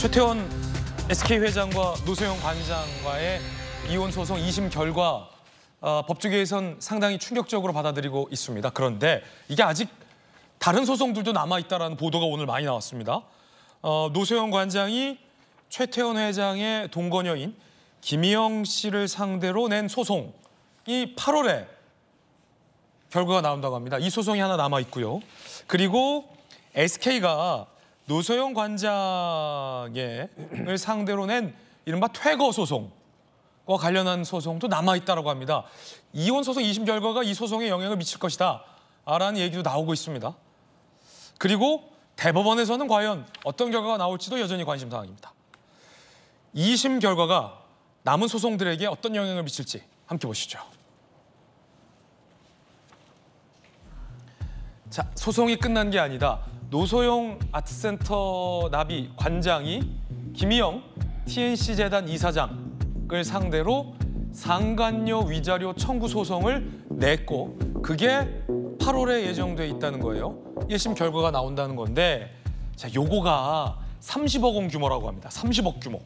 최태원 SK 회장과 노소영 관장과의 이혼 소송 2심 결과 어, 법조계에선 상당히 충격적으로 받아들이고 있습니다. 그런데 이게 아직 다른 소송들도 남아있다는 보도가 오늘 많이 나왔습니다. 어, 노소영 관장이 최태원 회장의 동거녀인 김희영 씨를 상대로 낸 소송이 8월에 결과가 나온다고 합니다. 이 소송이 하나 남아 있고요. 그리고 SK가 노소영 관장을 상대로 낸 이른바 퇴거 소송과 관련한 소송도 남아있다고 합니다. 이혼 소송 2심 결과가 이 소송에 영향을 미칠 것이다 라는 얘기도 나오고 있습니다. 그리고 대법원에서는 과연 어떤 결과가 나올지도 여전히 관심사항입니다. 2심 결과가 남은 소송들에게 어떤 영향을 미칠지 함께 보시죠. 자, 소송이 끝난 게 아니다. 노소영 아트센터 나비 관장이 김희영 TNC 재단 이사장을 상대로 상간료 위자료 청구 소송을 냈고 그게 8월에 예정돼 있다는 거예요. 1심 결과가 나온다는 건데 자 요거가 30억 원 규모라고 합니다. 30억 규모.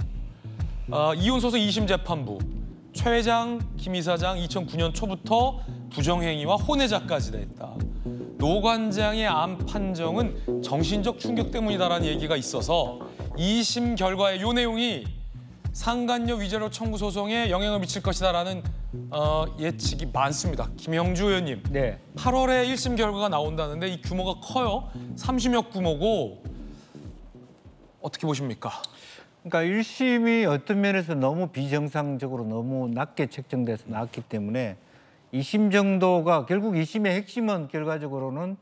어, 이혼소송 2심 재판부 최 회장, 김 이사장 2009년 초부터 부정행위와 혼외자까지 됐다. 노관장의 암 판정은 정신적 충격 때문이다라는 얘기가 있어서 2심 결과에 요 내용이 상간녀 위자료 청구 소송에 영향을 미칠 것이다라는 어, 예측이 많습니다. 김영주 의원님, 네. 8월에 1심 결과가 나온다는데 이 규모가 커요. 30여 규모고 어떻게 보십니까? 그러니까 1심이 어떤 면에서 너무 비정상적으로 너무 낮게 책정돼서 나왔기 때문에 이심 정도가 결국 이심의 핵심은 결과적으로는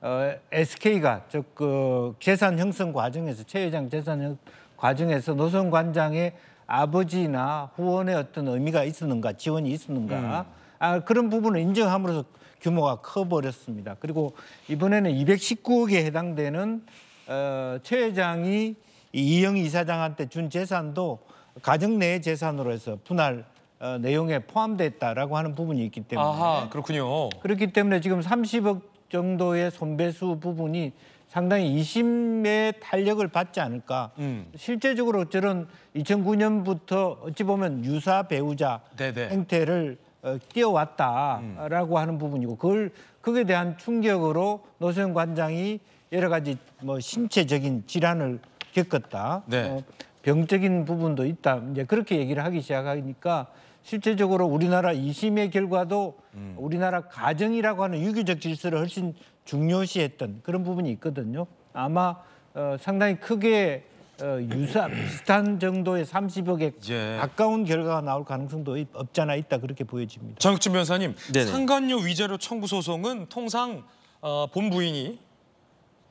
어, SK가 즉그 재산 형성 과정에서 최 회장 재산 형, 과정에서 노선 관장의 아버지나 후원의 어떤 의미가 있었는가 지원이 있었는가 음. 아, 그런 부분을 인정함으로써 규모가 커버렸습니다. 그리고 이번에는 219억에 해당되는 어, 최 회장이 이영희 이사장한테 준 재산도 가정 내 재산으로 해서 분할 어, 내용에 포함됐다라고 하는 부분이 있기 때문에 아하, 그렇군요. 그렇기 때문에 지금 30억 정도의 손배수 부분이 상당히 2심의 탄력을 받지 않을까. 음. 실제적으로 저는 2009년부터 어찌 보면 유사 배우자 네네. 행태를 어, 띄어왔다라고 음. 하는 부분이고 그걸 그에 대한 충격으로 노소영 관장이 여러 가지 뭐 신체적인 질환을 겪었다. 네. 어, 병적인 부분도 있다. 이제 그렇게 얘기를 하기 시작하니까 실제적으로 우리나라 이심의 결과도 음. 우리나라 가정이라고 하는 유교적 질서를 훨씬 중요시했던 그런 부분이 있거든요. 아마 어, 상당히 크게 어, 유사 비슷한 정도의 30억에 예. 가까운 결과가 나올 가능성도 없지않아 있다 그렇게 보여집니다. 장혁진 변사님, 네네. 상간료 위자료 청구 소송은 통상 어, 본부인이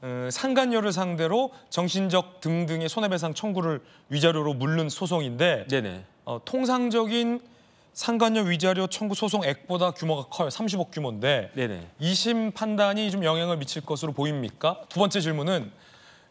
어, 상간료를 상대로 정신적 등등의 손해배상 청구를 위자료로 물는 소송인데 네네. 어, 통상적인 상간녀 위자료 청구 소송 액보다 규모가 커요. 30억 규모인데 네네. 2심 판단이 좀 영향을 미칠 것으로 보입니까? 두 번째 질문은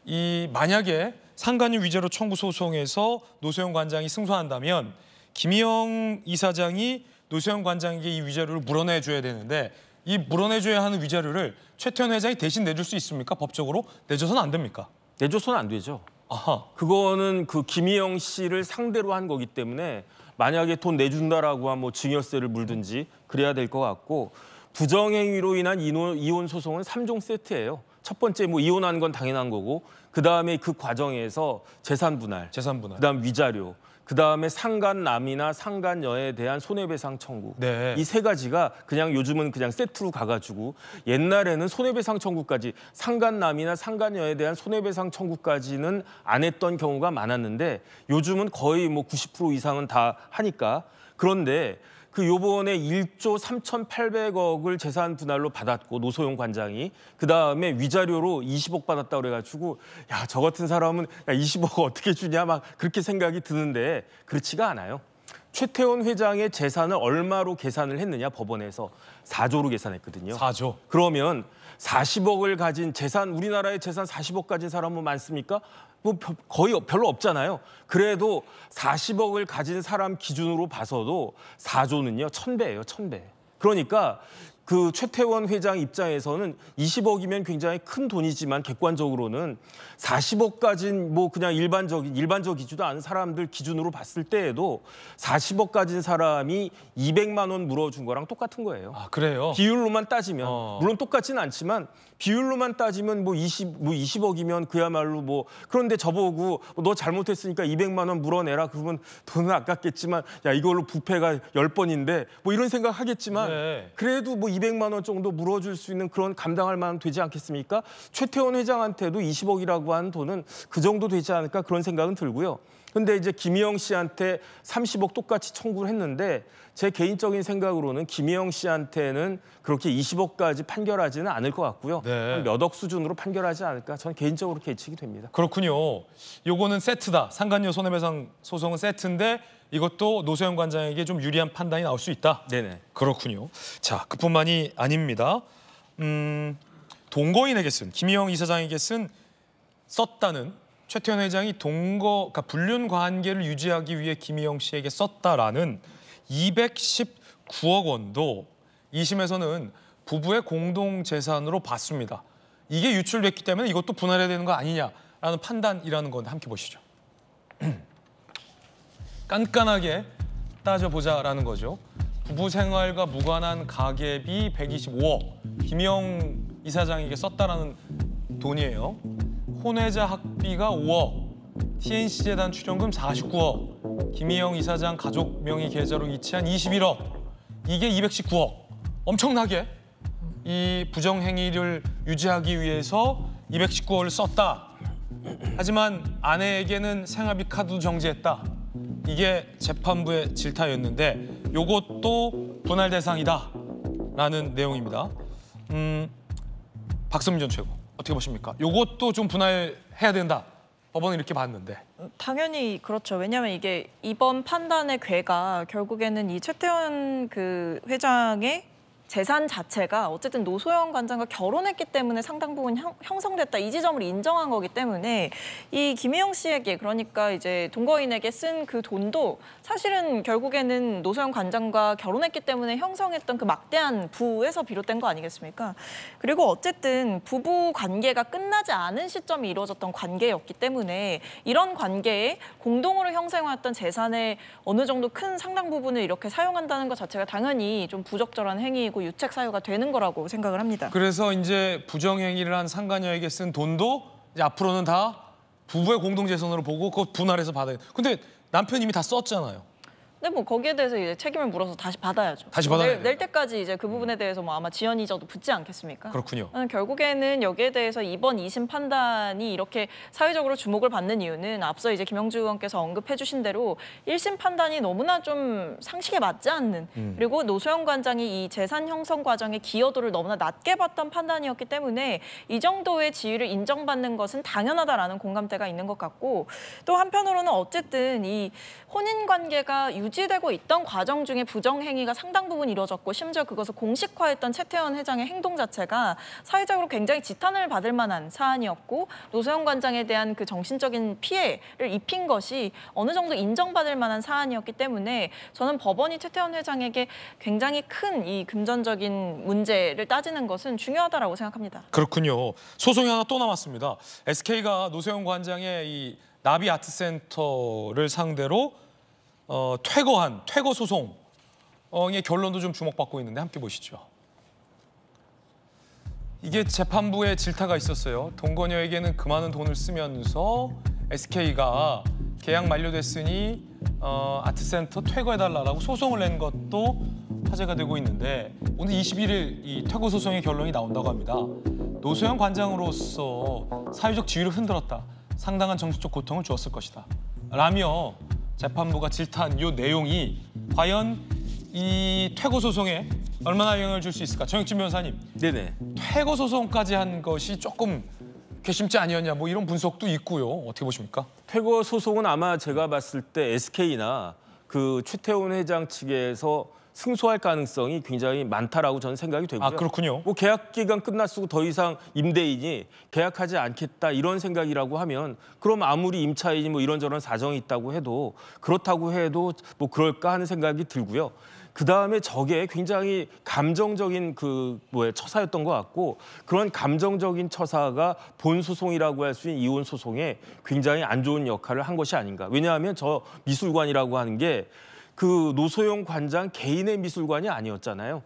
이 만약에 상간녀 위자료 청구 소송에서 노소영 관장이 승소한다면 김희영 이사장이 노소영 관장에게 이 위자료를 물어내줘야 되는데 이 물어내줘야 하는 위자료를 최태원 회장이 대신 내줄 수 있습니까? 법적으로 내줘서는 안 됩니까? 내줘서는 안 되죠. 아하. 그거는 그 김희영 씨를 상대로 한 거기 때문에 만약에 돈 내준다라고 하면 뭐 증여세를 물든지 그래야 될 것 같고 부정행위로 인한 이혼, 이혼 소송은 3종 세트예요. 첫 번째 뭐 이혼하는 건 당연한 거고 그다음에 그 과정에서 재산 분할, 재산 분할. 그다음 위자료 그다음에 상간남이나 상간녀에 대한 손해배상 청구. 네. 이 세 가지가 그냥 요즘은 그냥 세트로 가가지고 옛날에는 손해배상 청구까지 상간남이나 상간녀에 대한 손해배상 청구까지는 안 했던 경우가 많았는데 요즘은 거의 뭐 90% 이상은 다 하니까 그런데 그 요번에 1조 3,800억을 재산 분할로 받았고 노소용 관장이 그 다음에 위자료로 20억 받았다 그래가지고 야 저 같은 사람은 야 20억 어떻게 주냐 막 그렇게 생각이 드는데 그렇지가 않아요. 최태원 회장의 재산을 얼마로 계산을 했느냐 법원에서 4조로 계산했거든요. 4조. 그러면 40억을 가진 재산, 우리나라의 재산 40억 가진 사람은 뭐 많습니까? 뭐 거의 별로 없잖아요. 그래도 40억을 가진 사람 기준으로 봐서도 4조는요, 1000배예요, 1000배. 그러니까 그 최태원 회장 입장에서는 20억이면 굉장히 큰 돈이지만 객관적으로는 40억까진 뭐 그냥 일반적인 일반적이지도 않은 사람들 기준으로 봤을 때에도 40억까진 사람이 200만 원 물어준 거랑 똑같은 거예요. 아 그래요? 비율로만 따지면 어. 물론 똑같진 않지만 비율로만 따지면 뭐 20, 뭐 20억이면 그야말로 뭐 그런데 저보고 너 잘못했으니까 200만 원 물어내라 그러면 돈은 아깝겠지만 야 이걸로 부패가 10번인데 뭐 이런 생각 하겠지만 네. 그래도 뭐 200만 원 정도 물어줄 수 있는 그런 감당할 만한 되지 않겠습니까? 최태원 회장한테도 20억이라고 한 돈은 그 정도 되지 않을까 그런 생각은 들고요. 근데 이제 김희영 씨한테 30억 똑같이 청구를 했는데 제 개인적인 생각으로는 김희영 씨한테는 그렇게 20억까지 판결하지는 않을 것 같고요. 네. 몇억 수준으로 판결하지 않을까 저는 개인적으로 그 예측이 됩니다. 그렇군요. 요거는 세트다. 상간료 손해배상 소송은 세트인데 이것도 노세영 관장에게 좀 유리한 판단이 나올 수 있다. 네네. 그렇군요. 자, 그뿐만이 아닙니다. 음, 동거인에게 쓴 김희영 이사장에게 쓴 썼다는 최태원 회장이 동거 그러니까 불륜 관계를 유지하기 위해 김희영 씨에게 썼다라는 219억 원도 이심에서는 부부의 공동 재산으로 봤습니다. 이게 유출됐기 때문에 이것도 분할해야 되는 거 아니냐라는 판단이라는 건 함께 보시죠. 깐깐하게 따져보자라는 거죠. 부부 생활과 무관한 가계비 125억 김영 이사장에게 썼다라는 돈이에요. 혼외자 학비가 5억, TNC 재단 출연금 49억, 김희영 이사장 가족 명의 계좌로 이체한 21억, 이게 219억. 엄청나게 이 부정 행위를 유지하기 위해서 219억을 썼다. 하지만 아내에게는 생활비 카드도 정지했다. 이게 재판부의 질타였는데 요것도 분할 대상이다 라는 내용입니다. 음, 박성민 전 최고 어떻게 보십니까? 요것도 좀 분할해야 된다. 법원은 이렇게 봤는데. 당연히 그렇죠. 왜냐하면 이게 이번 판단의 괴가 결국에는 이 최태원 그 회장의 재산 자체가 어쨌든 노소영 관장과 결혼했기 때문에 상당 부분 형, 형 성됐다이 지점을 인정한 거기 때문에 이 김혜영 씨에게 그러니까 이제 동거인에게 쓴 그 돈도 사실은 결국에는 노소영 관장과 결혼했기 때문에 형성했던 그 막대한 부에서 비롯된 거 아니겠습니까? 그리고 어쨌든 부부 관계가 끝나지 않은 시점이 이루어졌던 관계였기 때문에 이런 관계에 공동으로 형성했던 재산의 어느 정도 큰 상당 부분을 이렇게 사용한다는 것 자체가 당연히 좀 부적절한 행위 혐의고 유책 사유가 되는 거라고 생각을 합니다. 그래서 이제 부정행위를 한상가녀에게쓴 돈도 이제 앞으로는 다 부부의 공동재산으로 보고 그 분할해서 받아요. 근데 남편 이미 다 썼잖아요. 근데 네, 뭐 거기에 대해서 이제 책임을 물어서 다시 받아야죠. 다시 뭐 받아야 낼, 낼 때까지 이제 그 부분에 대해서 뭐 아마 지연 이자도 붙지 않겠습니까? 그렇군요. 어, 결국에는 여기에 대해서 이번 2심 판단이 이렇게 사회적으로 주목을 받는 이유는 앞서 이제 김영주 의원께서 언급해 주신 대로 1심 판단이 너무나 좀 상식에 맞지 않는 음. 그리고 노소영 관장이 이 재산 형성 과정의 기여도를 너무나 낮게 봤던 판단이었기 때문에 이 정도의 지위를 인정받는 것은 당연하다라는 공감대가 있는 것 같고 또 한편으로는 어쨌든 이 혼인 관계가 유지 유지되고 있던 과정 중에 부정행위가 상당 부분 이루어졌고 심지어 그것을 공식화했던 최태원 회장의 행동 자체가 사회적으로 굉장히 지탄을 받을 만한 사안이었고 노소영 관장에 대한 그 정신적인 피해를 입힌 것이 어느 정도 인정받을 만한 사안이었기 때문에 저는 법원이 최태원 회장에게 굉장히 큰 이 금전적인 문제를 따지는 것은 중요하다고 생각합니다. 그렇군요. 소송이 하나 또 남았습니다. SK가 노세영 관장의 이 나비 아트센터를 상대로 어, 퇴거한 퇴거 소송의 결론도 좀 주목받고 있는데 함께 보시죠. 이게 재판부의 질타가 있었어요. 동거녀에게는 그 많은 돈을 쓰면서 SK가 계약 만료됐으니 어, 아트센터 퇴거해달라고 소송을 낸 것도 화제가 되고 있는데 오늘 21일 이 퇴거 소송의 결론이 나온다고 합니다. 노소영 관장으로서 사회적 지위를 흔들었다. 상당한 정신적 고통을 주었을 것이다. 라며 재판부가 질타한 이 내용이 과연 이퇴고 소송에 얼마나 영향을 줄 수 있을까? 정혁진 변호사님. 네네. 퇴고 소송까지 한 것이 조금 괘씸죄 아니었냐 뭐 이런 분석도 있고요. 어떻게 보십니까? 퇴고 소송은 아마 제가 봤을 때 SK나 그 최태원 회장 측에서 승소할 가능성이 굉장히 많다라고 저는 생각이 되고요. 아 그렇군요. 뭐 계약 기간 끝났고 더 이상 임대인이 계약하지 않겠다 이런 생각이라고 하면 그럼 아무리 임차인이 뭐 이런저런 사정이 있다고 해도 그렇다고 해도 뭐 그럴까 하는 생각이 들고요. 그 다음에 저게 굉장히 감정적인 그 뭐에 처사였던 것 같고 그런 감정적인 처사가 본 소송이라고 할 수 있는 이혼 소송에 굉장히 안 좋은 역할을 한 것이 아닌가. 왜냐하면 저 미술관이라고 하는 게그 노소영 관장 개인의 미술관이 아니었잖아요.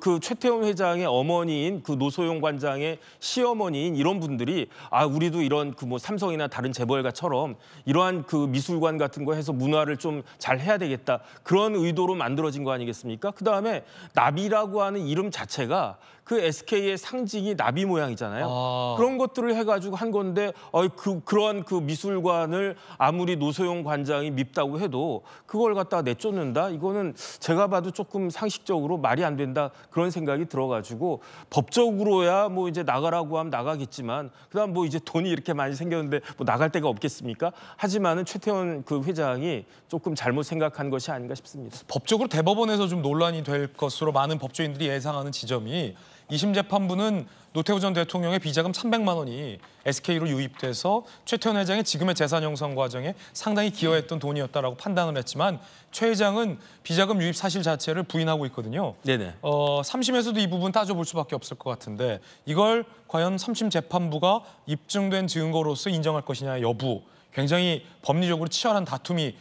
그 최태원 회장의 어머니인 그 노소영 관장의 시어머니인 이런 분들이 아 우리도 이런 그 뭐 삼성이나 다른 재벌가처럼 이러한 그 미술관 같은 거 해서 문화를 좀 잘 해야 되겠다 그런 의도로 만들어진 거 아니겠습니까? 그 다음에 나비라고 하는 이름 자체가 그 SK의 상징이 나비 모양이잖아요. 아... 그런 것들을 해가지고 한 건데 어, 그 그러한 그 미술관을 아무리 노소영 관장이 밉다고 해도 그걸 갖다 가 내쫓. 쏟는다 이거는 제가 봐도 조금 상식적으로 말이 안 된다 그런 생각이 들어가지고 법적으로야 뭐 이제 나가라고 하면 나가겠지만 그다음 뭐 이제 돈이 이렇게 많이 생겼는데 뭐 나갈 데가 없겠습니까? 하지만은 최태원 그 회장이 조금 잘못 생각한 것이 아닌가 싶습니다. 법적으로 대법원에서 좀 논란이 될 것으로 많은 법조인들이 예상하는 지점이 2심 재판부는 노태우 전 대통령의 비자금 300만 원이 SK로 유입돼서 최태원 회장의 지금의 재산 형성 과정에 상당히 기여했던 돈이었다라고 판단을 했지만 최 회장은 비자금 유입 사실 자체를 부인하고 있거든요. 네네. 어, 3심에서도 이 부분 따져볼 수밖에 없을 것 같은데 이걸 과연 3심 재판부가 입증된 증거로서 인정할 것이냐 여부 굉장히 법리적으로 치열한 다툼이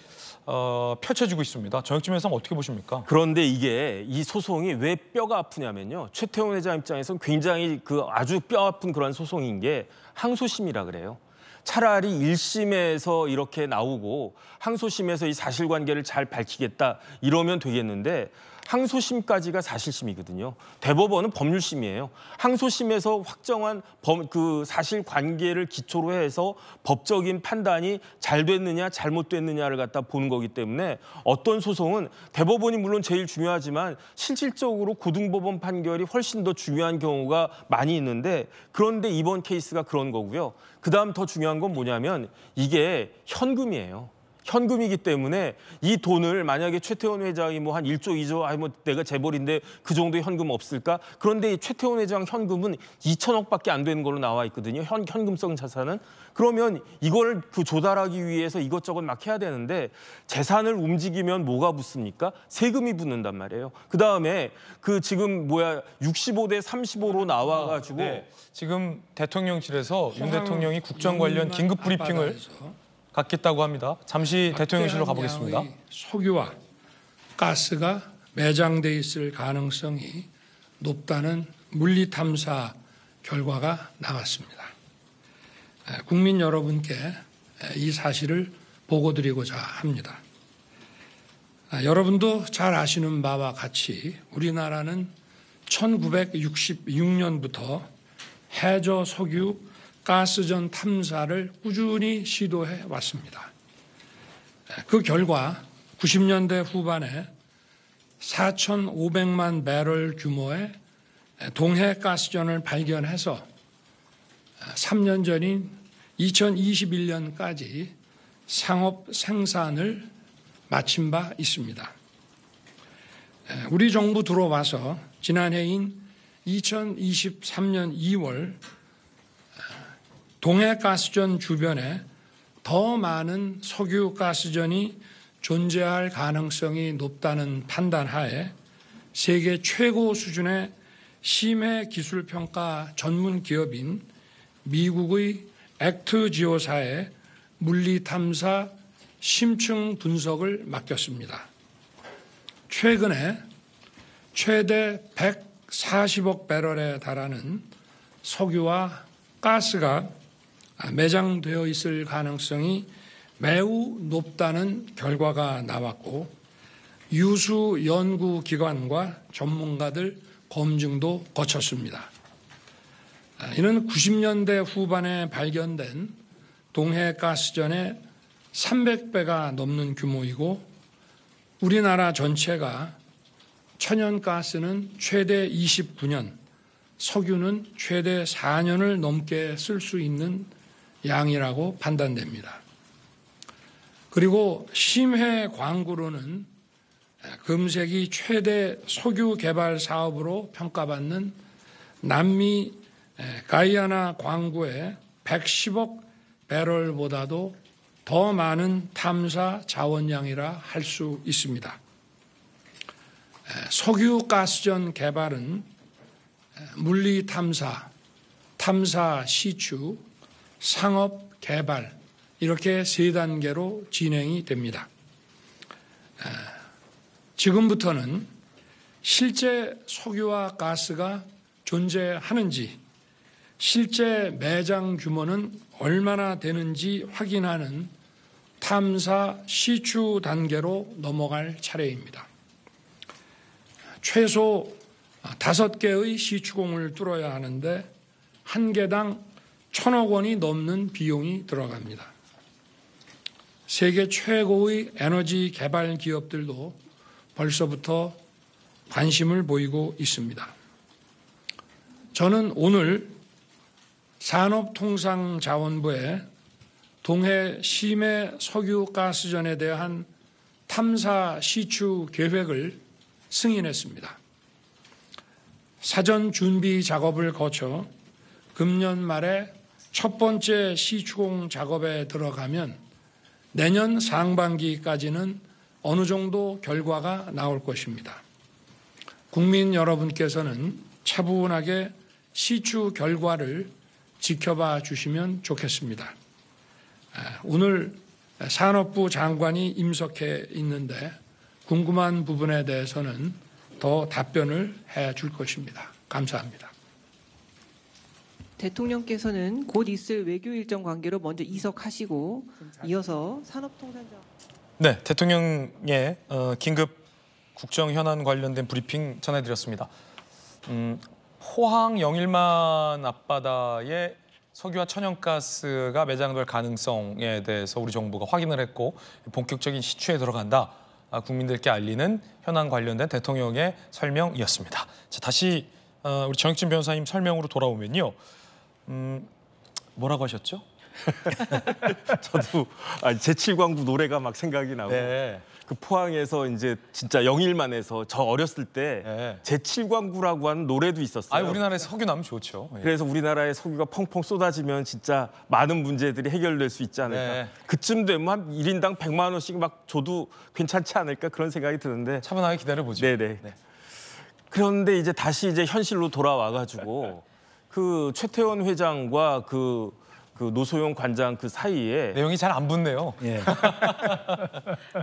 어, 펼쳐지고 있습니다. 정혁진 회장 어떻게 보십니까? 그런데 이게 이 소송이 왜 뼈가 아프냐면요. 최태원 회장 입장에선 굉장히 그 아주 뼈 아픈 그런 소송인 게 항소심이라 그래요. 차라리 1심에서 이렇게 나오고 항소심에서 이 사실관계를 잘 밝히겠다 이러면 되겠는데 항소심까지가 사실심이거든요. 대법원은 법률심이에요. 항소심에서 확정한 범, 그 사실 관계를 기초로 해서 법적인 판단이 잘 됐느냐 잘못됐느냐를 갖다 보는 거기 때문에 어떤 소송은 대법원이 물론 제일 중요하지만 실질적으로 고등법원 판결이 훨씬 더 중요한 경우가 많이 있는데 그런데 이번 케이스가 그런 거고요. 그다음 더 중요한 건 뭐냐면 이게 현금이에요. 현금이기 때문에 이 돈을 만약에 최태원 회장이 뭐 한 1조, 2조, 아니 뭐 내가 재벌인데 그 정도의 현금 없을까? 그런데 이 최태원 회장 현금은 2천억밖에 안 되는 걸로 나와 있거든요. 현, 현금성 자산은. 그러면 이걸 그 조달하기 위해서 이것저것 막 해야 되는데 재산을 움직이면 뭐가 붙습니까? 세금이 붙는단 말이에요. 그다음에 그 지금 뭐야 65대 35로 나와 가지고 네. 지금 대통령실에서 윤 대통령이 국정 관련 긴급 아, 브리핑을 받겠다고 합니다. 잠시 아, 대통령실로 가보겠습니다. 석유와 가스가 매장돼 있을 가능성이 높다는 물리 탐사 결과가 나왔습니다. 국민 여러분께 이 사실을 보고드리고자 합니다. 여러분도 잘 아시는 바와 같이 우리나라는 1966년부터 해저 석유 가스전 탐사를 꾸준히 시도해 왔습니다. 그 결과 90년대 후반에 4,500만 배럴 규모의 동해 가스전을 발견해서 3년 전인 2021년까지 상업 생산을 마친 바 있습니다. 우리 정부 들어와서 지난해인 2023년 2월 동해 가스전 주변에 더 많은 석유 가스전이 존재할 가능성이 높다는 판단하에 세계 최고 수준의 심해 기술 평가 전문 기업인 미국의 액트 지오사에 물리 탐사 심층 분석을 맡겼습니다. 최근에 최대 140억 배럴에 달하는 석유와 가스가 아, 매장되어 있을 가능성이 매우 높다는 결과가 나왔고 유수 연구기관과 전문가들 검증도 거쳤습니다. 아, 이는 90년대 후반에 발견된 동해 가스전의 300배가 넘는 규모이고 우리나라 전체가 천연가스는 최대 29년, 석유는 최대 4년을 넘게 쓸 수 있는 양이라고 판단됩니다. 그리고 심해 광구로는 금색이 최대 석유 개발 사업으로 평가받는 남미 가이아나 광구의 110억 배럴보다도 더 많은 탐사 자원량이라 할 수 있습니다. 석유가스전 개발은 물리 탐사, 탐사 시추, 상업, 개발 이렇게 세 단계로 진행이 됩니다. 아, 지금부터는 실제 석유와 가스가 존재하는지 실제 매장 규모는 얼마나 되는지 확인하는 탐사 시추 단계로 넘어갈 차례입니다. 최소 5 개의 시추공을 뚫어야 하는데 한 개당 천억 원이 넘는 비용이 들어갑니다. 세계 최고의 에너지 개발 기업들도 벌써부터 관심을 보이고 있습니다. 저는 오늘 산업통상자원부의 동해 심해 석유가스전에 대한 탐사 시추 계획을 승인했습니다. 사전 준비 작업을 거쳐 금년 말에 첫 번째 시추공 작업에 들어가면 내년 상반기까지는 어느 정도 결과가 나올 것입니다. 국민 여러분께서는 차분하게 시추 결과를 지켜봐 주시면 좋겠습니다. 아, 오늘 산업부 장관이 임석해 있는데 궁금한 부분에 대해서는 더 답변을 해 줄 것입니다. 감사합니다. 대통령께서는 곧 있을 외교 일정 관계로 먼저 이석하시고 이어서 산업통상자 네, 대통령의 어, 긴급 국정 현안 관련된 브리핑 전해드렸습니다. 음, 포항 영일만 앞바다에 석유와 천연가스가 매장될 가능성에 대해서 우리 정부가 확인을 했고 본격적인 시추에 들어간다. 아, 국민들께 알리는 현안 관련된 대통령의 설명이었습니다. 자, 다시 어, 우리 정익진 변호사님 설명으로 돌아오면요. 음, 뭐라고 하셨죠? 저도 아, 니 제칠광부 노래가 막 생각이 나고 네. 그 포항에서 이제 진짜 영일만에서 저 어렸을 때 네. 제칠광부라고 하는 노래도 있었어요. 아, 우리나라에 석유 나면 좋죠. 예. 그래서 우리나라에 석유가 펑펑 쏟아지면 진짜 많은 문제들이 해결될 수 있지 않을까. 네. 그쯤 되면 한 1인당 100만 원씩 막 줘도 괜찮지 않을까 그런 생각이 드는데 차분하게 기다려 보죠. 네 네네. 그런데 이제 다시 이제 현실로 돌아와 가지고 그 최태원 회장과 그, 그 노소영 관장 그 사이에 내용이 잘 안 붙네요. 예.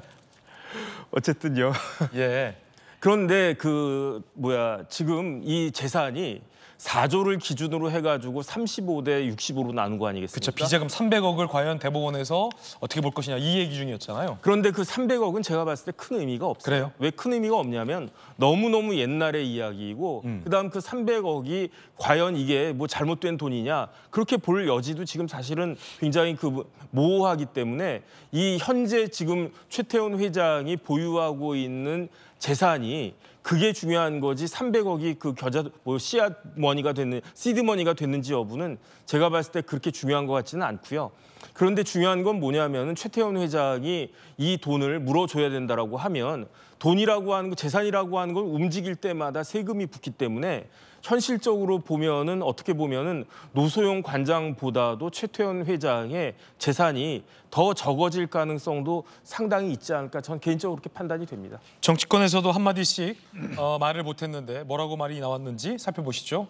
어쨌든요. 예. 그런데 그 뭐야 지금 이 재산이 4조를 기준으로 해가지고 35대 65로 나눈 거 아니겠습니까? 그렇죠. 비자금 300억을 과연 대법원에서 어떻게 볼 것이냐 이 얘기 중이었잖아요. 그런데 그 300억은 제가 봤을 때 큰 의미가 없어요. 그래요? 왜 큰 의미가 없냐면 너무너무 옛날의 이야기이고 음. 그다음 그 300억이 과연 이게 뭐 잘못된 돈이냐 그렇게 볼 여지도 지금 사실은 굉장히 그 모호하기 때문에 이 현재 지금 최태원 회장이 보유하고 있는 재산이 그게 중요한 거지 300억이 그 겨자 뭐 씨앗 머니가 되는 시드 머니가 됐는지 여부는 제가 봤을 때 그렇게 중요한 것 같지는 않고요. 그런데 중요한 건 뭐냐면은 최태원 회장이 이 돈을 물어줘야 된다라고 하면 돈이라고 하는 거, 재산이라고 하는 걸 움직일 때마다 세금이 붙기 때문에 현실적으로 보면은 어떻게 보면은 노소영 관장보다도 최태원 회장의 재산이 더 적어질 가능성도 상당히 있지 않을까 전 개인적으로 그렇게 판단이 됩니다. 정치권에서도 한마디씩 어, 말을 못했는데 뭐라고 말이 나왔는지 살펴보시죠.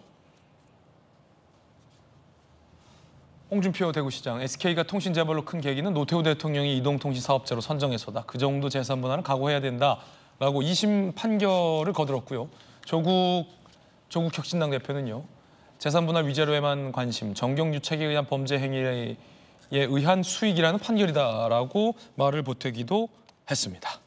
홍준표 대구시장, SK가 통신 재벌로 큰 계기는 노태우 대통령이 이동통신 사업자로 선정해서다. 그 정도 재산분할은 각오해야 된다. 라고 2심 판결을 거들었고요. 조국, 조국 혁신당 대표는요. 재산분할 위자료에만 관심, 정경유착에 의한 범죄 행위에 의한 수익이라는 판결이다라고 말을 보태기도 했습니다.